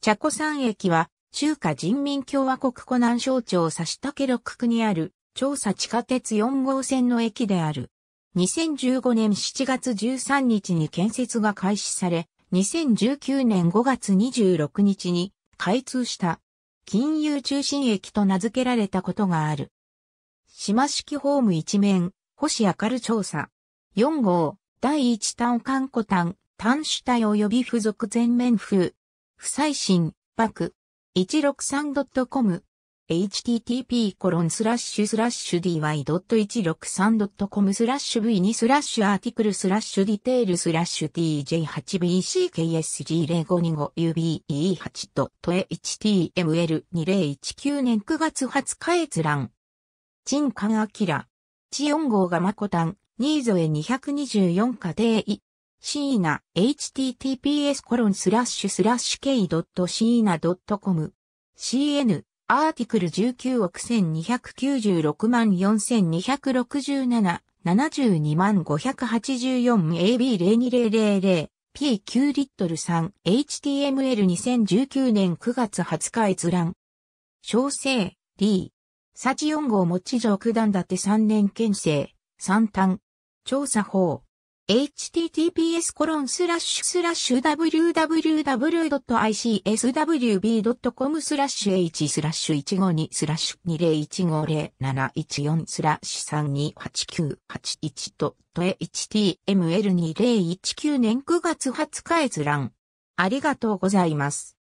チャコ山駅は、中華人民共和国湖南省庁差し竹六区にある、調査地下鉄4号線の駅である。2015年7月13日に建設が開始され、2019年5月26日に開通した、金融中心駅と名付けられたことがある。島式ホーム一面、星明る調査。4号、第1単管湖単、単主体及び付属全面風。不再信、バク、163.com、http コロンスラッシュスラッシュ dy.163.com スラッシュ v2 スラッシュアーティクルスラッシュディテールスラッシュ tj8bcksg0525ube8.html2019 年9月20日閲覧。陳キ明。チゴ号がマコタン、ニーゾエ224課定位。シーナ https コロンスラッシュスラッシュ k.cna.com cn アーティクル19億1296万4267 72万 584AB02000 P9 リットル3 HTML2019 年9月20日閲覧。小生、D。サチ4号持ち上九段立て3年建成、3単。調査法。https://www.icswb.com スラッシュ h スラッシュ152スラッシュ20150714スラッシュ328981と html2019 年9月20日閲覧。ありがとうございます。